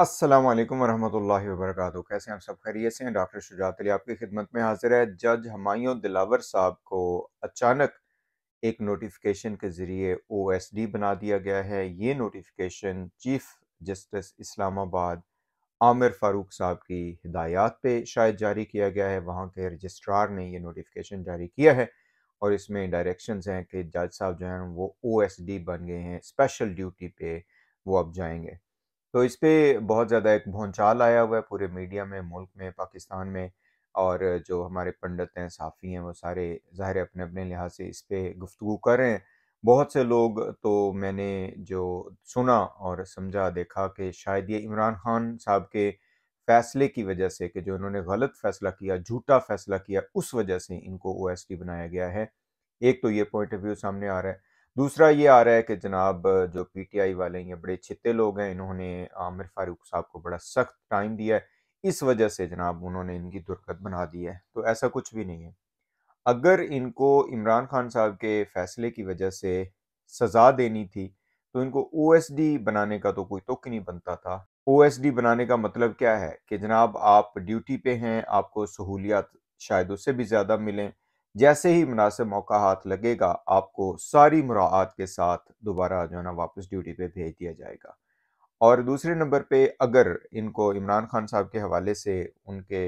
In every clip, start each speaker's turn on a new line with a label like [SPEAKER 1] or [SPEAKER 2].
[SPEAKER 1] अस्सलाम वालेकुम वरहमतुल्लाहि वबरकاتہ कैसे हैं आप सब खैरियत से हैं डॉक्टर शुजात अली आपकी खिदमत में हाजिर है जज हमायूं दिलावर साहब को अचानक एक नोटिफिकेशन के ज़रिए ओएसडी बना दिया गया है ये notification chief justice Islamabad Aamir Farooq साहब की हिदायत पे शायद जारी किया गया है वहाँ के रजिस्ट्रार ने यह नोटिफिकेशन जारी किया है और इसमें डायरेक्शन हैं कि जज साहब जो हैं वो डी बन गए हैं स्पेशल ड्यूटी पे वो अब जाएंगे तो इस पर बहुत ज़्यादा एक भोंचाल आया हुआ है पूरे मीडिया में मुल्क में पाकिस्तान में और जो हमारे पंडित हैं साफ़ी हैं वो सारे ज़ाहिर अपने अपने लिहाज से इस पर गुफ्तु कर रहे हैं बहुत से लोग तो मैंने जो सुना और समझा देखा कि शायद ये इमरान खान साहब के फैसले की वजह से कि जो इन्होंने गलत फैसला किया झूठा फैसला किया उस वजह से इनको ओ बनाया गया है एक तो ये पॉइंट ऑफ व्यू सामने आ रहा है दूसरा ये आ रहा है कि जनाब जो पीटीआई वाले ये बड़े छिते लोग हैं इन्होंने आमिर फारूक साहब को बड़ा सख्त टाइम दिया है इस वजह से जनाब उन्होंने इनकी दुर्गत बना दी है तो ऐसा कुछ भी नहीं है अगर इनको इमरान खान साहब के फैसले की वजह से सज़ा देनी थी तो इनको ओ बनाने का तो कोई तुक नहीं बनता था ओ बनाने का मतलब क्या है कि जनाब आप ड्यूटी पे हैं आपको सहूलियात शायद उससे भी ज़्यादा मिलें जैसे ही मुनासिब मौका हाथ लगेगा आपको सारी मुरात के साथ दोबारा जो है ना वापस ड्यूटी पे भेज दिया जाएगा और दूसरे नंबर पे अगर इनको इमरान खान साहब के हवाले से उनके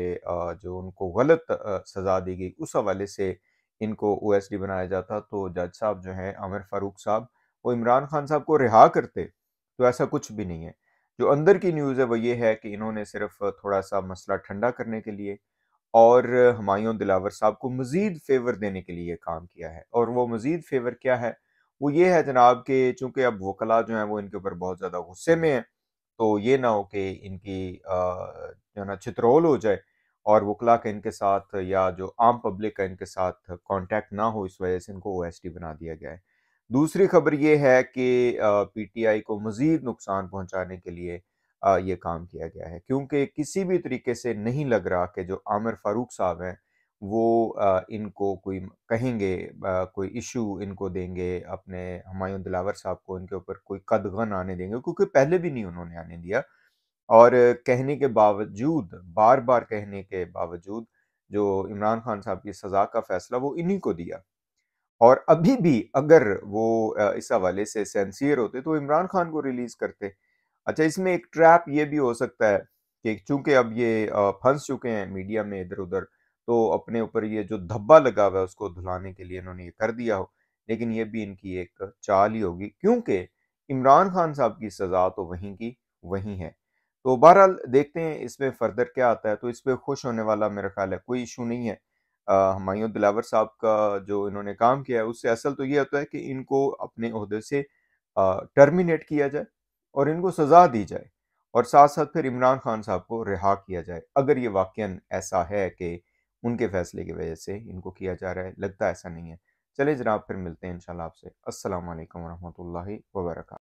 [SPEAKER 1] जो उनको गलत सज़ा दी गई उस हवाले से इनको ओ बनाया जाता तो जज साहब जो हैं आमिर फ़ारूक साहब वो इमरान खान साहब को रिहा करते तो ऐसा कुछ भी नहीं है जो अंदर की न्यूज़ है वो ये है कि इन्होंने सिर्फ थोड़ा सा मसला ठंडा करने के लिए और हमायूं दिलावर साहब को मज़ीद फेवर देने के लिए काम किया है और वो मज़ीद फेवर क्या है वो ये है जनाब के चूँकि अब वकला जो हैं वो इनके ऊपर बहुत ज़्यादा गुस्से में हैं तो ये ना हो कि इनकी जो है ना चित्रोल हो जाए और वकला का इनके साथ या जो आम पब्लिक का इनके साथ कॉन्टेक्ट ना हो इस वजह से इनको ओ बना दिया गया है दूसरी खबर ये है कि आई को मज़ीद नुकसान पहुँचाने के लिए ये काम किया गया है क्योंकि किसी भी तरीके से नहीं लग रहा कि जो आमिर फारूक साहब हैं वो इनको कोई कहेंगे कोई इशू इनको देंगे अपने हमायूं दिलावर साहब को इनके ऊपर कोई कदगन आने देंगे क्योंकि पहले भी नहीं उन्होंने आने दिया और कहने के बावजूद बार बार कहने के बावजूद जो इमरान खान साहब की सज़ा का फैसला वो इन्हीं को दिया और अभी भी अगर वो इस हवाले से सेंसियर होते तो इमरान खान को रिलीज़ करते अच्छा इसमें एक ट्रैप ये भी हो सकता है कि चूंकि अब ये फंस चुके हैं मीडिया में इधर उधर तो अपने ऊपर ये जो धब्बा लगा हुआ है उसको धुलाने के लिए इन्होंने ये कर दिया हो लेकिन ये भी इनकी एक चाल ही होगी क्योंकि इमरान खान साहब की सज़ा तो वहीं की वहीं है तो बहरहाल देखते हैं इसमें फर्दर क्या आता है तो इस पर खुश होने वाला मेरा ख्याल है कोई इशू नहीं है हमायूं दिलावर साहब का जो इन्होंने काम किया है उससे असल तो ये होता है कि इनको अपने अहदे से टर्मिनेट किया जाए और इनको सज़ा दी जाए और साथ साथ फिर इमरान खान साहब को रिहा किया जाए अगर ये वाक़ ऐसा है कि उनके फैसले की वजह से इनको किया जा रहा है लगता ऐसा नहीं है चले जनाब फिर मिलते हैं इंशाल्लाह आपसे अस्सलाम वालेकुम रहमतुल्लाहि वबरकू